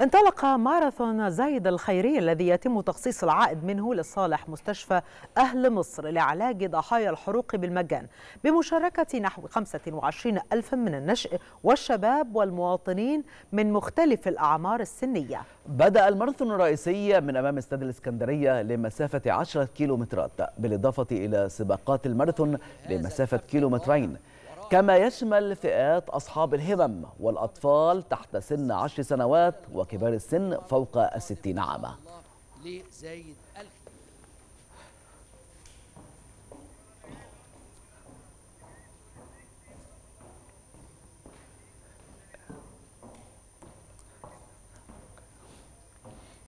انطلق ماراثون زايد الخيري الذي يتم تخصيص العائد منه لصالح مستشفى أهل مصر لعلاج ضحايا الحروق بالمجان بمشاركة نحو 25 ألف من النشء والشباب والمواطنين من مختلف الأعمار السنية بدأ الماراثون الرئيسي من أمام استاد الإسكندرية لمسافة 10 كيلومترات بالإضافة إلى سباقات الماراثون لمسافة كيلومترين كما يشمل فئات أصحاب الهمم والأطفال تحت سن عشر سنوات وكبار السن فوق الستين عاما